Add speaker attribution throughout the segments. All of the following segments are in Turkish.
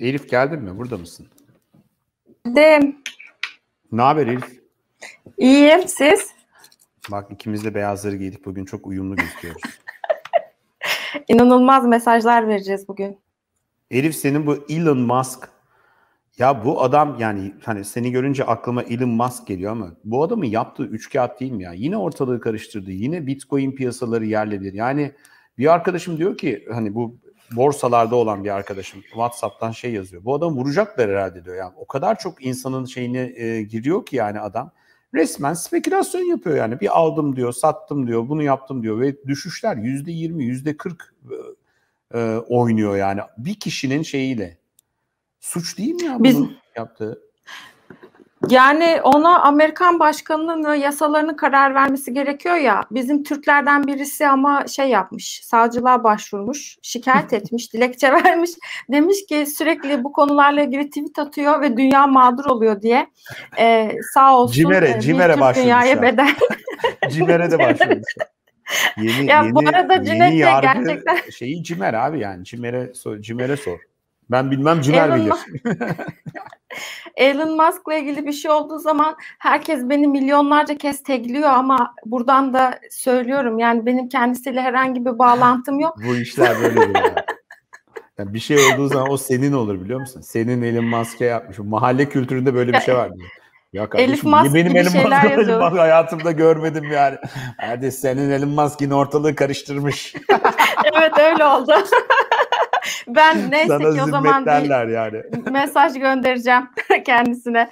Speaker 1: Elif geldin mi? Burada mısın? Geldim. Ne haber Elif?
Speaker 2: İyiyim. Siz?
Speaker 1: Bak ikimiz de beyazları giydik. Bugün çok uyumlu gözüküyoruz.
Speaker 2: İnanılmaz mesajlar vereceğiz bugün.
Speaker 1: Elif senin bu Elon Musk ya bu adam yani hani seni görünce aklıma Elon Musk geliyor ama bu adamın yaptığı üç kağıt değil mi ya? Yine ortalığı karıştırdı. Yine Bitcoin piyasaları yerle bir. Yani bir arkadaşım diyor ki hani bu borsalarda olan bir arkadaşım WhatsApp'tan şey yazıyor. Bu adam vuracaklar herhalde diyor. Yani o kadar çok insanın şeyine e, giriyor ki yani adam resmen spekülasyon yapıyor yani. Bir aldım diyor, sattım diyor, bunu yaptım diyor ve düşüşler yüzde yirmi, yüzde kırk e, e, oynuyor yani. Bir kişinin şeyiyle. Suç değil mi ya bunun Biz... yaptığı?
Speaker 2: Yani ona Amerikan başkanının yasalarını karar vermesi gerekiyor ya. Bizim Türklerden birisi ama şey yapmış, savcılığa başvurmuş, şikayet etmiş, dilekçe vermiş. Demiş ki sürekli bu konularla ilgili tweet atıyor ve dünya mağdur oluyor diye. Ee, sağ olsun. Cimere, e, Cimere Türk dünyaya beden.
Speaker 1: Cimere de başvurmuş. Yeni, ya yeni, bu arada yeni yargı gerçekten... şeyi Cimer abi yani Cimer'e sor, Cimer'e sor. Ben bilmem Cümer Elon bilir.
Speaker 2: Elon Musk'la ilgili bir şey olduğu zaman herkes beni milyonlarca kez tegliyor ama buradan da söylüyorum yani benim kendisiyle herhangi bir bağlantım yok.
Speaker 1: Bu işler böyle değil. Yani. bir şey olduğu zaman o senin olur biliyor musun? Senin Elon Musk'a yapmış. Mahalle kültüründe böyle bir şey var. Diyor. Ya kardeşim Elif Musk benim Elon Musk'ı hayatımda görmedim yani. Hadi senin Elon Musk yine ortalığı karıştırmış.
Speaker 2: evet öyle oldu. ben neyse Sana ki o zaman derler yani. mesaj göndereceğim kendisine.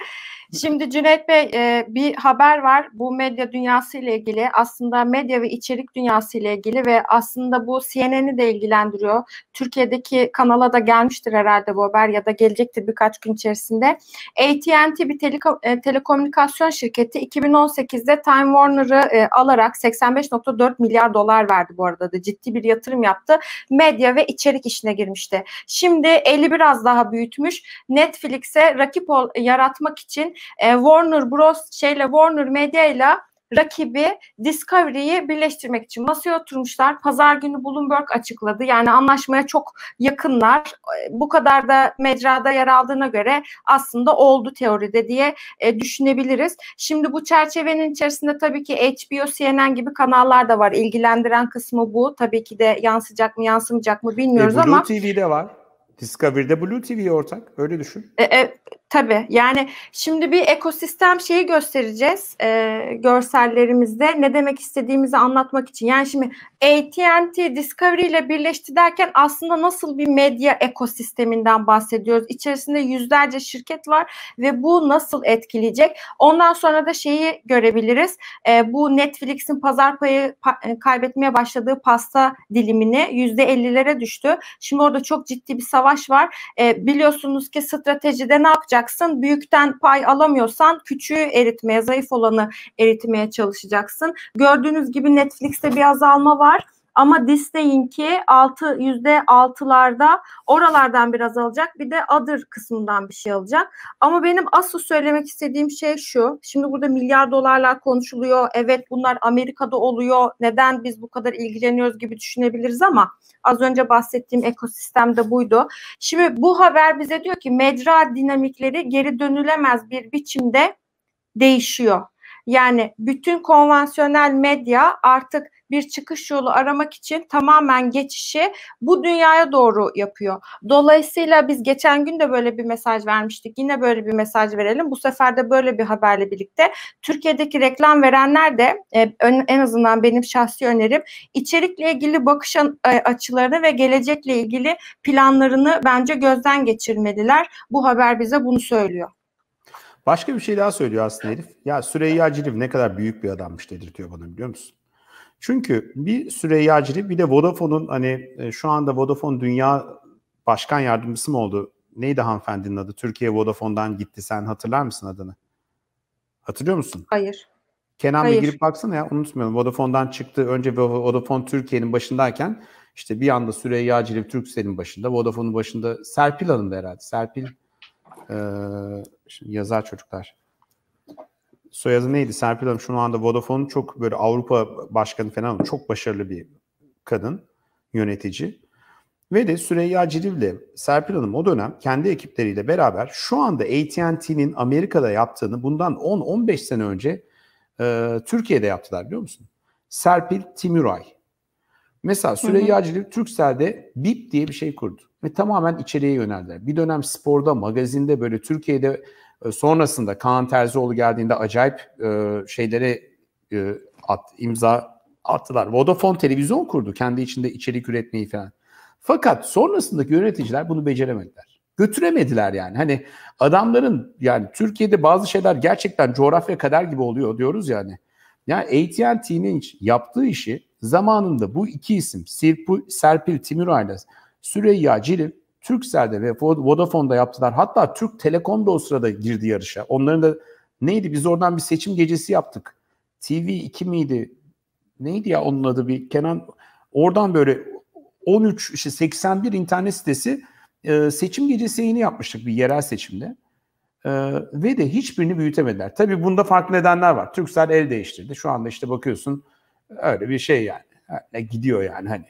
Speaker 2: Şimdi Cüneyt Bey e, bir haber var bu medya dünyası ile ilgili aslında medya ve içerik dünyası ile ilgili ve aslında bu CNN'i de ilgilendiriyor. Türkiye'deki kanala da gelmiştir herhalde bu haber ya da gelecektir birkaç gün içerisinde. AT&T bir teleko, e, telekomünikasyon şirketi 2018'de Time Warner'ı e, alarak 85.4 milyar dolar verdi bu arada da ciddi bir yatırım yaptı. Medya ve içerik işine girmişti. Şimdi eli biraz daha büyütmüş Netflix'e rakip ol, yaratmak için e, Warner Bros şeyle Warner Media ile rakibi Discovery'yi birleştirmek için masaya oturmuşlar. Pazar günü Bloomberg açıkladı. Yani anlaşmaya çok yakınlar. E, bu kadar da mecrada yer aldığına göre aslında oldu teoride diye e, düşünebiliriz. Şimdi bu çerçevenin içerisinde tabii ki HBO, CNN gibi kanallar da var. İlgilendiren kısmı bu. Tabii ki de yansıyacak mı yansımayacak mı bilmiyoruz e, Blue ama.
Speaker 1: Blue TV'de var. Discovery'de Blue TV ortak. Öyle düşün.
Speaker 2: E, e, Tabii yani şimdi bir ekosistem şeyi göstereceğiz e, görsellerimizde ne demek istediğimizi anlatmak için. Yani şimdi AT&T Discovery ile birleşti derken aslında nasıl bir medya ekosisteminden bahsediyoruz. İçerisinde yüzlerce şirket var ve bu nasıl etkileyecek? Ondan sonra da şeyi görebiliriz. E, bu Netflix'in pazar payı pa- e, kaybetmeye başladığı pasta dilimini yüzde %50'lere düştü. Şimdi orada çok ciddi bir savaş var. E, biliyorsunuz ki stratejide ne yapacak? yapacaksın. Büyükten pay alamıyorsan küçüğü eritmeye, zayıf olanı eritmeye çalışacaksın. Gördüğünüz gibi Netflix'te bir azalma var. Ama disteyin ki altı yüzde altılarda oralardan biraz alacak. Bir de adır kısmından bir şey alacak. Ama benim asıl söylemek istediğim şey şu. Şimdi burada milyar dolarlar konuşuluyor. Evet bunlar Amerika'da oluyor. Neden biz bu kadar ilgileniyoruz gibi düşünebiliriz ama az önce bahsettiğim ekosistemde buydu. Şimdi bu haber bize diyor ki mecra dinamikleri geri dönülemez bir biçimde değişiyor. Yani bütün konvansiyonel medya artık bir çıkış yolu aramak için tamamen geçişi bu dünyaya doğru yapıyor. Dolayısıyla biz geçen gün de böyle bir mesaj vermiştik. Yine böyle bir mesaj verelim. Bu sefer de böyle bir haberle birlikte Türkiye'deki reklam verenler de e, en azından benim şahsi önerim içerikle ilgili bakış e, açılarını ve gelecekle ilgili planlarını bence gözden geçirmeliler. Bu haber bize bunu söylüyor.
Speaker 1: Başka bir şey daha söylüyor aslında herif. Ya Süreyya Ciriv ne kadar büyük bir adammış dedirtiyor bana biliyor musun? Çünkü bir Süreyya Ciriv bir de Vodafone'un hani e, şu anda Vodafone dünya başkan yardımcısı mı oldu? Neydi hanımefendinin adı? Türkiye Vodafone'dan gitti. Sen hatırlar mısın adını? Hatırlıyor musun? Hayır. Kenan Hayır. bir girip baksana ya unutmuyorum. Vodafone'dan çıktı. Önce Vodafone Türkiye'nin başındayken işte bir anda Süreyya Ciriv Türksel'in başında, Vodafone'un başında Serpil Hanım herhalde. Serpil ee, şimdi yazar çocuklar. Soyadı neydi? Serpil Hanım şu anda Vodafone'un çok böyle Avrupa başkanı falan çok başarılı bir kadın yönetici. Ve de Süreyya Ciliv'le Serpil Hanım o dönem kendi ekipleriyle beraber şu anda AT&T'nin Amerika'da yaptığını bundan 10-15 sene önce e, Türkiye'de yaptılar biliyor musun? Serpil Timuray Mesela Süreyya Cilil Türksel'de BIP diye bir şey kurdu ve tamamen içeriye yöneldiler. Bir dönem sporda, magazinde böyle Türkiye'de e, sonrasında Kaan Terzioğlu geldiğinde acayip e, şeylere e, at, imza attılar. Vodafone televizyon kurdu kendi içinde içerik üretmeyi falan. Fakat sonrasındaki yöneticiler bunu beceremediler. Götüremediler yani. Hani adamların yani Türkiye'de bazı şeyler gerçekten coğrafya kader gibi oluyor diyoruz yani. Ya hani. Yani AT&T'nin yaptığı işi zamanında bu iki isim Sirpu, Serpil Timuray'la Süreyya Cilil Türkcell'de ve Vodafone'da yaptılar. Hatta Türk Telekom da o sırada girdi yarışa. Onların da neydi biz oradan bir seçim gecesi yaptık. TV2 miydi? Neydi ya onun adı bir Kenan oradan böyle 13 işte 81 internet sitesi seçim gecesi yayını yapmıştık bir yerel seçimde. Ee, ve de hiçbirini büyütemediler. Tabii bunda farklı nedenler var. Türksel el değiştirdi. Şu anda işte bakıyorsun öyle bir şey yani. yani gidiyor yani hani.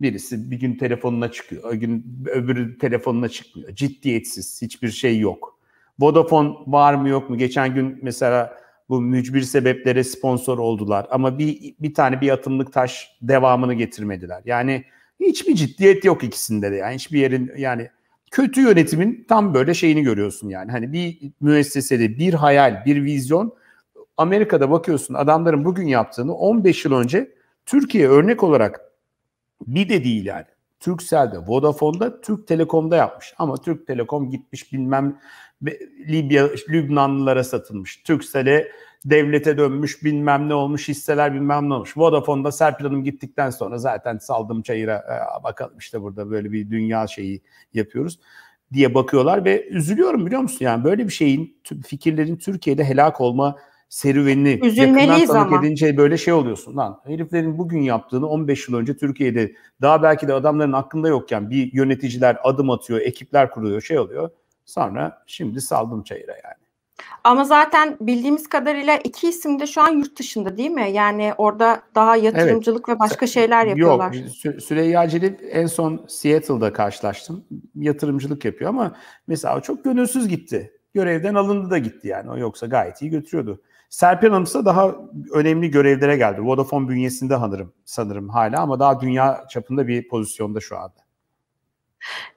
Speaker 1: Birisi bir gün telefonuna çıkıyor, gün öbürü telefonuna çıkmıyor. Ciddiyetsiz, hiçbir şey yok. Vodafone var mı yok mu? Geçen gün mesela bu mücbir sebeplere sponsor oldular ama bir bir tane bir atımlık taş devamını getirmediler. Yani hiçbir ciddiyet yok ikisinde de. Yani hiçbir yerin yani kötü yönetimin tam böyle şeyini görüyorsun yani. Hani bir müessesede bir hayal, bir vizyon Amerika'da bakıyorsun adamların bugün yaptığını 15 yıl önce Türkiye örnek olarak bir de değil yani. Turkcell'de, Vodafone'da, Türk Telekom'da yapmış. Ama Türk Telekom gitmiş bilmem Libya, Lübnanlılara satılmış. Türkcell'e devlete dönmüş bilmem ne olmuş hisseler bilmem ne olmuş. Vodafone'da Serpil Hanım gittikten sonra zaten saldım çayıra e, bakalım işte burada böyle bir dünya şeyi yapıyoruz diye bakıyorlar ve üzülüyorum biliyor musun? Yani böyle bir şeyin fikirlerin Türkiye'de helak olma serüvenini Üzülmeliyiz yakından tanık ama. edince böyle şey oluyorsun. Lan heriflerin bugün yaptığını 15 yıl önce Türkiye'de daha belki de adamların aklında yokken bir yöneticiler adım atıyor, ekipler kuruyor, şey oluyor. Sonra şimdi saldım çayıra yani.
Speaker 2: Ama zaten bildiğimiz kadarıyla iki isim de şu an yurt dışında değil mi? Yani orada daha yatırımcılık evet. ve başka şeyler yapıyorlar.
Speaker 1: Yok, Sü- Süreyya Celil en son Seattle'da karşılaştım. Yatırımcılık yapıyor ama mesela çok gönülsüz gitti. Görevden alındı da gitti yani. O yoksa gayet iyi götürüyordu. Serpil Hanım ise daha önemli görevlere geldi. Vodafone bünyesinde hanırım sanırım hala ama daha dünya çapında bir pozisyonda şu anda.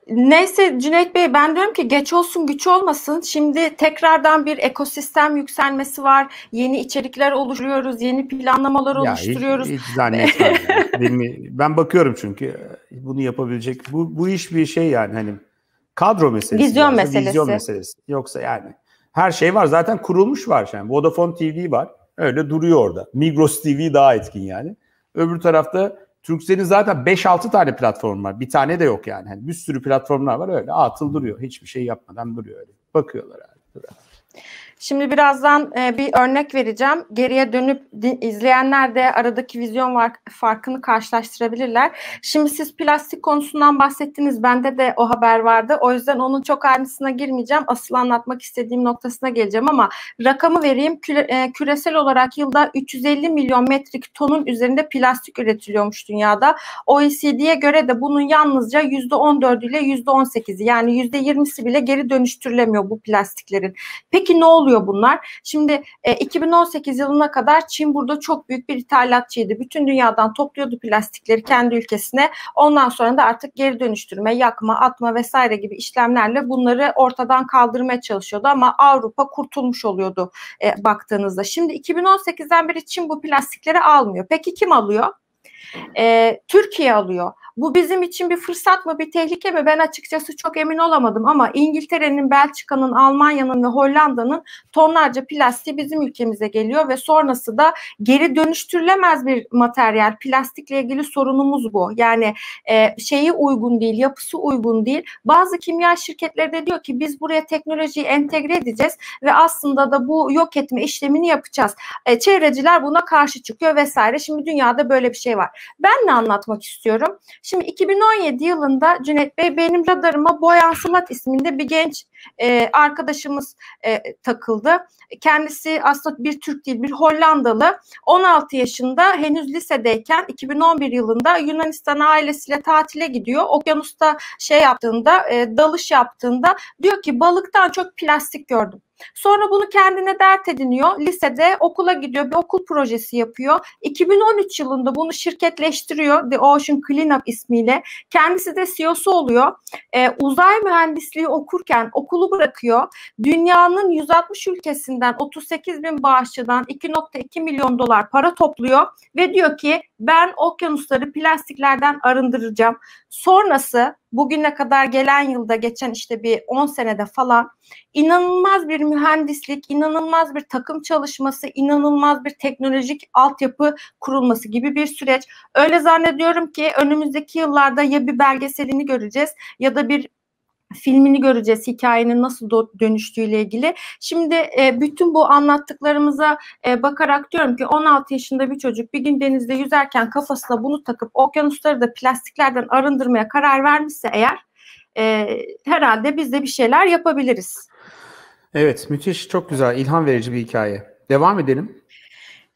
Speaker 2: Neyse Cüneyt Bey ben diyorum ki geç olsun güç olmasın. Şimdi tekrardan bir ekosistem yükselmesi var. Yeni içerikler oluşturuyoruz. Yeni planlamalar ya, oluşturuyoruz. Hiç,
Speaker 1: hiç zannetmem. ben bakıyorum çünkü bunu yapabilecek. Bu, bu iş bir şey yani hani kadro meselesi. Vizyon meselesi. Vizyon meselesi. Yoksa yani her şey var. Zaten kurulmuş var. Yani Vodafone TV var. Öyle duruyor orada. Migros TV daha etkin yani. Öbür tarafta Türkcell'in zaten 5-6 tane platform var. Bir tane de yok yani. yani. Bir sürü platformlar var öyle atıl duruyor. Hiçbir şey yapmadan duruyor öyle. Bakıyorlar abi. Duruyor.
Speaker 2: Şimdi birazdan e, bir örnek vereceğim. Geriye dönüp izleyenler de aradaki vizyon var farkını karşılaştırabilirler. Şimdi siz plastik konusundan bahsettiniz. Bende de o haber vardı. O yüzden onun çok ayrıntısına girmeyeceğim. Asıl anlatmak istediğim noktasına geleceğim ama rakamı vereyim. Küre, e, küresel olarak yılda 350 milyon metrik tonun üzerinde plastik üretiliyormuş dünyada. OECD'ye göre de bunun yalnızca %14 ile %18'i yani %20'si bile geri dönüştürülemiyor bu plastiklerin. Peki ne oluyor? oluyor bunlar? Şimdi e, 2018 yılına kadar Çin burada çok büyük bir ithalatçıydı. Bütün dünyadan topluyordu plastikleri kendi ülkesine. Ondan sonra da artık geri dönüştürme, yakma, atma vesaire gibi işlemlerle bunları ortadan kaldırmaya çalışıyordu ama Avrupa kurtulmuş oluyordu e, baktığınızda. Şimdi 2018'den beri Çin bu plastikleri almıyor. Peki kim alıyor? e, Türkiye alıyor. Bu bizim için bir fırsat mı bir tehlike mi ben açıkçası çok emin olamadım ama İngiltere'nin, Belçika'nın, Almanya'nın ve Hollanda'nın tonlarca plastiği bizim ülkemize geliyor ve sonrası da geri dönüştürülemez bir materyal. Plastikle ilgili sorunumuz bu. Yani e, şeyi uygun değil, yapısı uygun değil. Bazı kimya şirketleri de diyor ki biz buraya teknolojiyi entegre edeceğiz ve aslında da bu yok etme işlemini yapacağız. E, çevreciler buna karşı çıkıyor vesaire. Şimdi dünyada böyle bir şey var. Ben ne anlatmak istiyorum? Şimdi 2017 yılında Cüneyt Bey benim radarıma Boyan Sılat isminde bir genç e, arkadaşımız e, takıldı. Kendisi aslında bir Türk değil bir Hollandalı. 16 yaşında henüz lisedeyken 2011 yılında Yunanistan'a ailesiyle tatile gidiyor. Okyanusta şey yaptığında e, dalış yaptığında diyor ki balıktan çok plastik gördüm. Sonra bunu kendine dert ediniyor. Lisede okula gidiyor. Bir okul projesi yapıyor. 2013 yılında bunu şirketleştiriyor. The Ocean Cleanup ismiyle. Kendisi de CEO'su oluyor. Ee, uzay mühendisliği okurken okulu bırakıyor. Dünyanın 160 ülkesinden 38 bin bağışçıdan 2.2 milyon dolar para topluyor ve diyor ki ben okyanusları plastiklerden arındıracağım. Sonrası bugüne kadar gelen yılda geçen işte bir 10 senede falan inanılmaz bir mühendislik, inanılmaz bir takım çalışması, inanılmaz bir teknolojik altyapı kurulması gibi bir süreç. Öyle zannediyorum ki önümüzdeki yıllarda ya bir belgeselini göreceğiz ya da bir filmini göreceğiz hikayenin nasıl dönüştüğüyle ilgili. Şimdi e, bütün bu anlattıklarımıza e, bakarak diyorum ki 16 yaşında bir çocuk bir gün denizde yüzerken kafasına bunu takıp okyanusları da plastiklerden arındırmaya karar vermişse eğer e, herhalde biz de bir şeyler yapabiliriz.
Speaker 1: Evet müthiş çok güzel ilham verici bir hikaye. Devam
Speaker 2: edelim.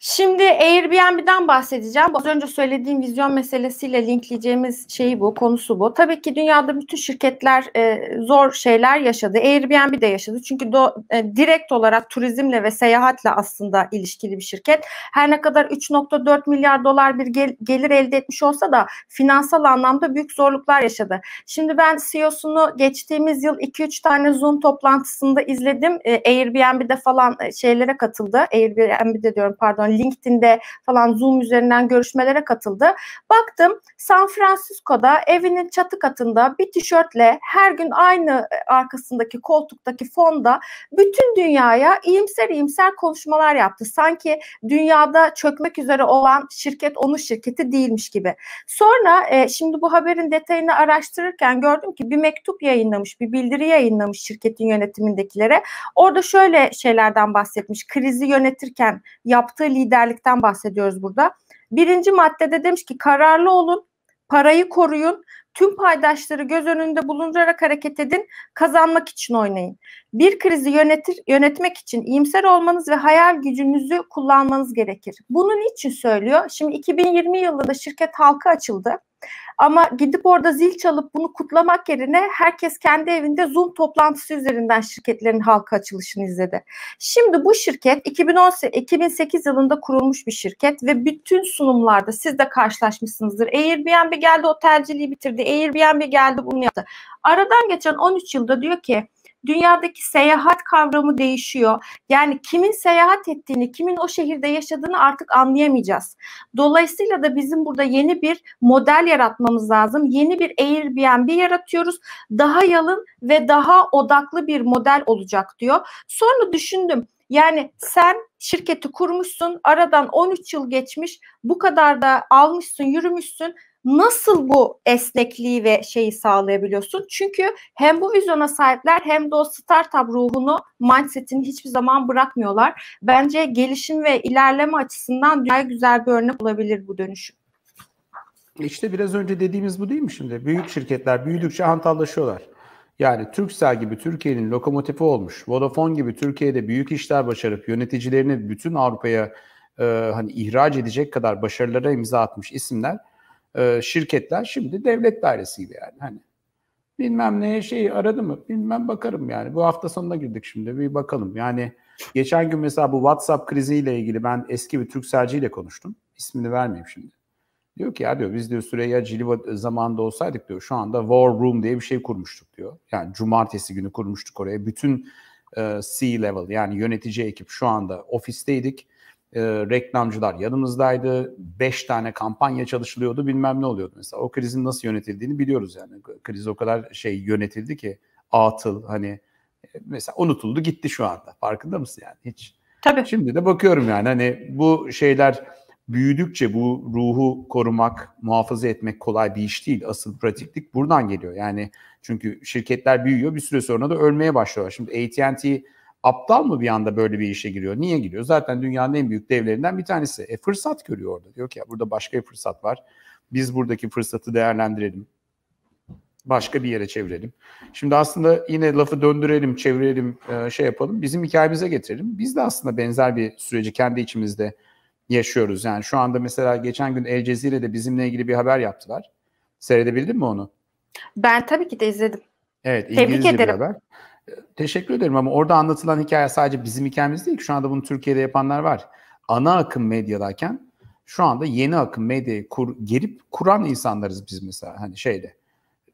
Speaker 2: Şimdi Airbnb'den bahsedeceğim. Az önce söylediğim vizyon meselesiyle linkleyeceğimiz şey bu, konusu bu. Tabii ki dünyada bütün şirketler e, zor şeyler yaşadı. Airbnb de yaşadı. Çünkü do, e, direkt olarak turizmle ve seyahatle aslında ilişkili bir şirket. Her ne kadar 3.4 milyar dolar bir gel, gelir elde etmiş olsa da finansal anlamda büyük zorluklar yaşadı. Şimdi ben CEO'sunu geçtiğimiz yıl 2-3 tane Zoom toplantısında izledim. E, Airbnb'de falan e, şeylere katıldı. Airbnb'de diyorum pardon üzerinden, LinkedIn'de falan Zoom üzerinden görüşmelere katıldı. Baktım San Francisco'da evinin çatı katında bir tişörtle her gün aynı e, arkasındaki koltuktaki fonda bütün dünyaya iyimser iyimser konuşmalar yaptı. Sanki dünyada çökmek üzere olan şirket onun şirketi değilmiş gibi. Sonra e, şimdi bu haberin detayını araştırırken gördüm ki bir mektup yayınlamış, bir bildiri yayınlamış şirketin yönetimindekilere. Orada şöyle şeylerden bahsetmiş. Krizi yönetirken yaptığı liderlikten bahsediyoruz burada. Birinci maddede demiş ki kararlı olun, parayı koruyun, tüm paydaşları göz önünde bulundurarak hareket edin, kazanmak için oynayın. Bir krizi yönetir, yönetmek için iyimser olmanız ve hayal gücünüzü kullanmanız gerekir. Bunun için söylüyor. Şimdi 2020 yılında da şirket halka açıldı. Ama gidip orada zil çalıp bunu kutlamak yerine herkes kendi evinde Zoom toplantısı üzerinden şirketlerin halka açılışını izledi. Şimdi bu şirket 2018, 2008 yılında kurulmuş bir şirket ve bütün sunumlarda siz de karşılaşmışsınızdır. Airbnb geldi otelciliği bitirdi. Airbnb geldi bunu yaptı. Aradan geçen 13 yılda diyor ki dünyadaki seyahat kavramı değişiyor. Yani kimin seyahat ettiğini, kimin o şehirde yaşadığını artık anlayamayacağız. Dolayısıyla da bizim burada yeni bir model yaratmamız lazım. Yeni bir Airbnb yaratıyoruz. Daha yalın ve daha odaklı bir model olacak diyor. Sonra düşündüm. Yani sen şirketi kurmuşsun, aradan 13 yıl geçmiş, bu kadar da almışsın, yürümüşsün nasıl bu esnekliği ve şeyi sağlayabiliyorsun? Çünkü hem bu vizyona sahipler hem de o startup ruhunu, mindsetini hiçbir zaman bırakmıyorlar. Bence gelişim ve ilerleme açısından dünyaya güzel bir örnek olabilir bu dönüşüm.
Speaker 1: İşte biraz önce dediğimiz bu değil mi şimdi? Büyük şirketler büyüdükçe hantallaşıyorlar. Yani Turkcell gibi Türkiye'nin lokomotifi olmuş, Vodafone gibi Türkiye'de büyük işler başarıp yöneticilerini bütün Avrupa'ya e, hani ihraç edecek kadar başarılara imza atmış isimler e, şirketler şimdi devlet dairesiyle yani. Hani bilmem ne şeyi aradı mı bilmem bakarım yani. Bu hafta sonuna girdik şimdi bir bakalım. Yani geçen gün mesela bu WhatsApp kriziyle ilgili ben eski bir Türk Türkselciyle konuştum. ismini vermeyeyim şimdi. Diyor ki ya diyor biz diyor Süreyya Ciliva zamanında olsaydık diyor şu anda War Room diye bir şey kurmuştuk diyor. Yani cumartesi günü kurmuştuk oraya. Bütün e, C-level yani yönetici ekip şu anda ofisteydik e, reklamcılar yanımızdaydı. Beş tane kampanya çalışılıyordu bilmem ne oluyordu. Mesela o krizin nasıl yönetildiğini biliyoruz yani. Kriz o kadar şey yönetildi ki atıl hani e, mesela unutuldu gitti şu anda. Farkında mısın yani hiç? Tabii. Şimdi de bakıyorum yani hani bu şeyler büyüdükçe bu ruhu korumak, muhafaza etmek kolay bir iş değil. Asıl pratiklik buradan geliyor. Yani çünkü şirketler büyüyor bir süre sonra da ölmeye başlıyorlar. Şimdi AT&T aptal mı bir anda böyle bir işe giriyor? Niye giriyor? Zaten dünyanın en büyük devlerinden bir tanesi. E fırsat görüyor orada. Diyor ki ya burada başka bir fırsat var. Biz buradaki fırsatı değerlendirelim. Başka bir yere çevirelim. Şimdi aslında yine lafı döndürelim, çevirelim, e, şey yapalım. Bizim hikayemize getirelim. Biz de aslında benzer bir süreci kendi içimizde yaşıyoruz. Yani şu anda mesela geçen gün El Cezire'de bizimle ilgili bir haber yaptılar. Seyredebildin
Speaker 2: mi onu? Ben tabii ki de izledim.
Speaker 1: Evet, İngilizce Tebrik ederim. bir haber. Teşekkür ederim ama orada anlatılan hikaye sadece bizim hikayemiz değil ki. Şu anda bunu Türkiye'de yapanlar var. Ana akım medyadayken şu anda yeni akım medyayı kur, girip kuran insanlarız biz mesela hani şeyde.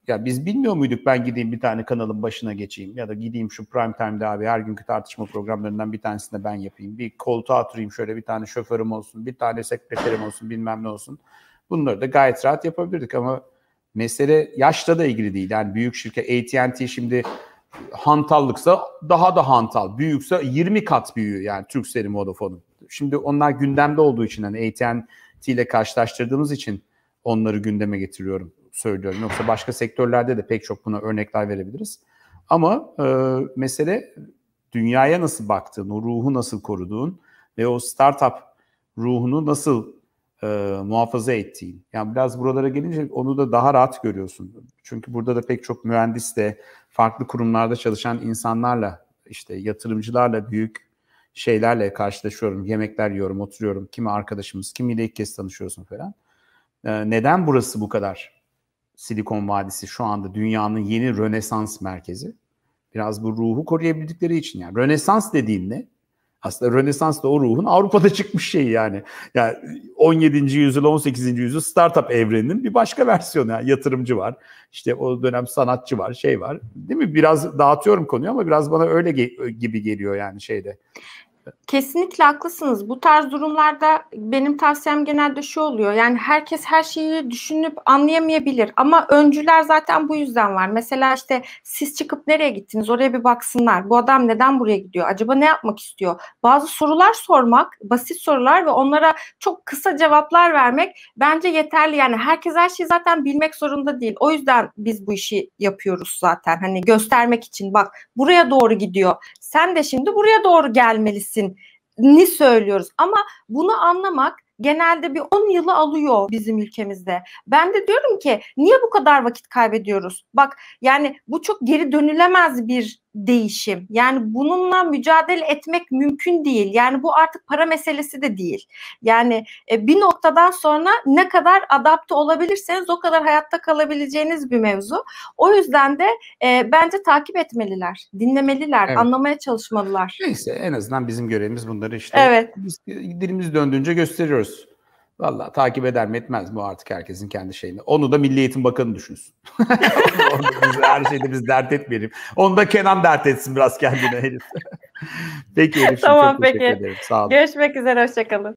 Speaker 1: Ya biz bilmiyor muyduk ben gideyim bir tane kanalın başına geçeyim ya da gideyim şu prime time'de abi her günkü tartışma programlarından bir tanesini de ben yapayım. Bir koltuğa oturayım şöyle bir tane şoförüm olsun, bir tane sekreterim olsun bilmem ne olsun. Bunları da gayet rahat yapabilirdik ama mesele yaşla da ilgili değil. Yani büyük şirket AT&T şimdi hantallıksa daha da hantal. Büyükse 20 kat büyüğü yani Türkcell'in Vodafone'un. Şimdi onlar gündemde olduğu için hani AT&T ile karşılaştırdığımız için onları gündeme getiriyorum söylüyorum. Yoksa başka sektörlerde de pek çok buna örnekler verebiliriz. Ama e, mesele dünyaya nasıl baktığın, o ruhu nasıl koruduğun ve o startup ruhunu nasıl e, muhafaza ettiğin. Yani biraz buralara gelince onu da daha rahat görüyorsun. Çünkü burada da pek çok mühendis de farklı kurumlarda çalışan insanlarla işte yatırımcılarla büyük şeylerle karşılaşıyorum. Yemekler yiyorum, oturuyorum. Kimi arkadaşımız, kimiyle ilk kez tanışıyorsun falan. E, neden burası bu kadar Silikon Vadisi şu anda dünyanın yeni Rönesans merkezi? Biraz bu ruhu koruyabildikleri için yani. Rönesans dediğin ne? Aslında Rönesans da o ruhun Avrupa'da çıkmış şeyi yani. Yani 17. yüzyıl, 18. yüzyıl startup evreninin bir başka versiyonu. Yani yatırımcı var, işte o dönem sanatçı var, şey var. Değil mi? Biraz dağıtıyorum konuyu ama biraz bana öyle ge- gibi geliyor yani şeyde.
Speaker 2: Kesinlikle haklısınız. Bu tarz durumlarda benim tavsiyem genelde şu oluyor. Yani herkes her şeyi düşünüp anlayamayabilir ama öncüler zaten bu yüzden var. Mesela işte siz çıkıp nereye gittiniz? Oraya bir baksınlar. Bu adam neden buraya gidiyor? Acaba ne yapmak istiyor? Bazı sorular sormak, basit sorular ve onlara çok kısa cevaplar vermek bence yeterli. Yani herkes her şeyi zaten bilmek zorunda değil. O yüzden biz bu işi yapıyoruz zaten. Hani göstermek için bak buraya doğru gidiyor. Sen de şimdi buraya doğru gelmelisin edeceksin ni söylüyoruz. Ama bunu anlamak genelde bir 10 yılı alıyor bizim ülkemizde. Ben de diyorum ki niye bu kadar vakit kaybediyoruz? Bak yani bu çok geri dönülemez bir değişim. Yani bununla mücadele etmek mümkün değil. Yani bu artık para meselesi de değil. Yani e, bir noktadan sonra ne kadar adapte olabilirseniz o kadar hayatta kalabileceğiniz bir mevzu. O yüzden de e, bence takip etmeliler, dinlemeliler, evet. anlamaya çalışmalılar. Neyse
Speaker 1: en azından bizim görevimiz bunları işte evet. biz dilimiz döndüğünce gösteriyoruz. Vallahi takip eder mi etmez mi artık herkesin kendi şeyini. Onu da Milli Eğitim Bakanı düşünsün. biz, her şeyde biz dert etmeyelim. Onu da Kenan
Speaker 2: dert etsin biraz kendine Elif. peki Elif. Tamam çok peki. Ederim. Sağ olun. Görüşmek üzere. Hoşçakalın.